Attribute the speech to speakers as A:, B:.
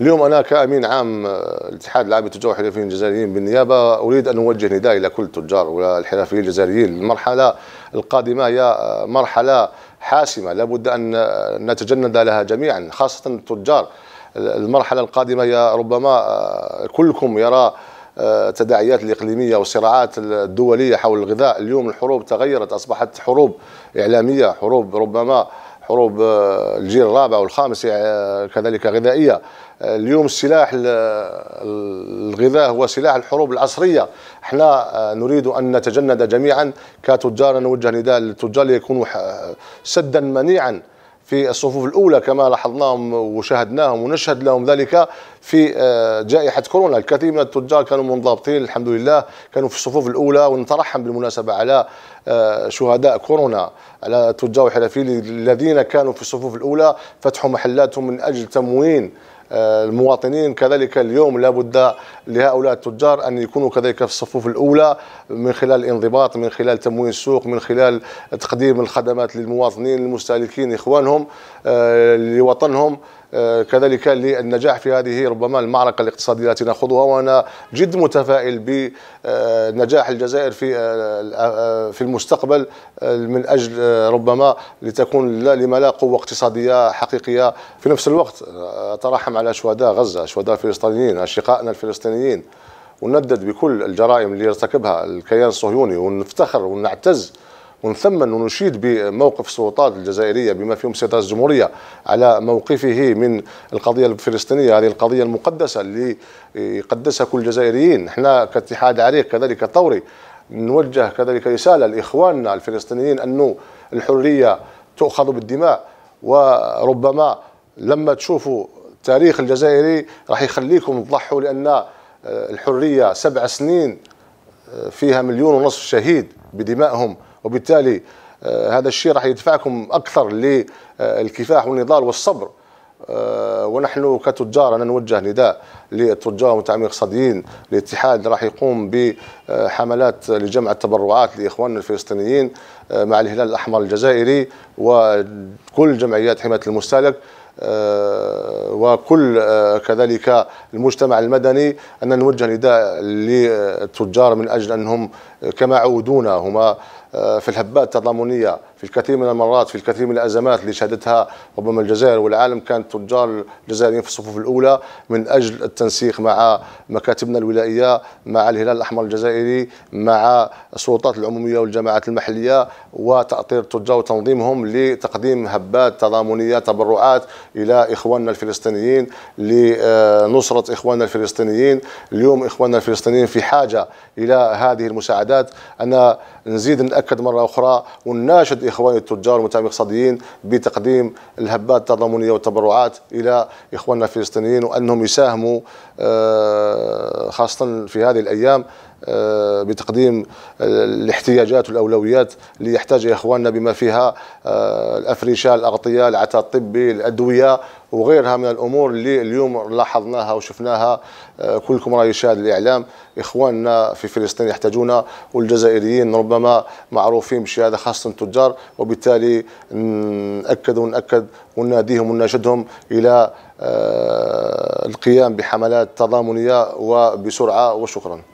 A: اليوم أنا كأمين عام آه، الاتحاد العام للتجار والحرفيين الجزائريين بالنيابة أريد أن أوجه نداء إلى كل التجار والحرفيين الجزائريين المرحلة القادمة هي آه، مرحلة حاسمة لابد أن آه، نتجند لها جميعا خاصة التجار المرحلة القادمة هي ربما كلكم يرى تداعيات الإقليمية والصراعات الدولية حول الغذاء اليوم الحروب تغيرت أصبحت حروب إعلامية حروب ربما حروب آه، الجيل الرابع والخامس يعني، آه، كذلك غذائيه آه، اليوم السلاح الغذاء هو سلاح الحروب العصريه احنا نريد ان نتجند جميعا كتجار نوجه نداء للتجار ليكونوا سدا منيعا في الصفوف الأولى كما لاحظناهم وشاهدناهم ونشهد لهم ذلك في آه، جائحة كورونا الكثير من التجار كانوا منضبطين الحمد لله كانوا في الصفوف الأولى ونترحم بالمناسبة على آه، شهداء كورونا على تجار الحرفيين الذين كانوا في الصفوف الأولى فتحوا محلاتهم من أجل تموين آه، المواطنين كذلك اليوم لابد لهؤلاء التجار أن يكونوا كذلك في الصفوف الأولى من خلال الانضباط من خلال تموين السوق من خلال تقديم الخدمات للمواطنين المستهلكين إخوانهم آه، لوطنهم آه، كذلك للنجاح في هذه ربما المعركة الاقتصادية التي نخوضها وأنا جد متفائل بنجاح الجزائر في آه، آه، في المستقبل من أجل ربما لتكون لما لا قوة اقتصادية حقيقية في نفس الوقت أترحم على شهداء غزة شهداء الفلسطينيين أشقائنا الفلسطينيين وندد بكل الجرائم اللي يرتكبها الكيان الصهيوني ونفتخر ونعتز ونثمن ونشيد بموقف السلطات الجزائرية بما فيهم سيادة الجمهورية على موقفه من القضية الفلسطينية هذه القضية المقدسة اللي يقدسها كل الجزائريين احنا كاتحاد عريق كذلك طوري نوجه كذلك رسالة لإخواننا الفلسطينيين أنه الحرية تؤخذ بالدماء وربما لما تشوفوا التاريخ الجزائري راح يخليكم تضحوا لأن الحرية سبع سنين فيها مليون ونصف شهيد بدمائهم وبالتالي آه، هذا الشيء راح يدفعكم اكثر للكفاح والنضال والصبر آه، ونحن كتجار انا نوجه نداء للتجار والمتعاملين الاقتصاديين الاتحاد راح يقوم بحملات لجمع التبرعات لاخواننا الفلسطينيين آه، مع الهلال الاحمر الجزائري وكل جمعيات حمايه المستهلك وكل كذلك المجتمع المدني أن نوجه نداء للتجار من أجل أنهم كما عودونا هما في الهبات التضامنيه في الكثير من المرات في الكثير من الازمات اللي شهدتها ربما الجزائر والعالم كان تجار الجزائريين في الصفوف الاولى من اجل التنسيق مع مكاتبنا الولائيه مع الهلال الاحمر الجزائري مع السلطات العموميه والجماعات المحليه وتاطير التجار وتنظيمهم لتقديم هبات تضامنيه تبرعات الى اخواننا الفلسطينيين لنصره اخواننا الفلسطينيين اليوم اخواننا الفلسطينيين في حاجه الى هذه المساعدات انا نزيد نأكد مره اخرى ونناشد اخواني التجار والمتابعين الاقتصاديين بتقديم الهبات التضامنيه والتبرعات الى اخواننا الفلسطينيين وانهم يساهموا آه، خاصه في هذه الايام آه، بتقديم آه، الاحتياجات والاولويات اللي يحتاجها اخواننا بما فيها آه، الافرشه الاغطيه العتاد الطبي الادويه وغيرها من الامور اللي اليوم لاحظناها وشفناها كلكم راهي شاهد الاعلام اخواننا في فلسطين يحتاجونا والجزائريين ربما معروفين هذا خاصه التجار وبالتالي ناكد وناكد وناديهم ونناشدهم الى القيام بحملات تضامنيه وبسرعه وشكرا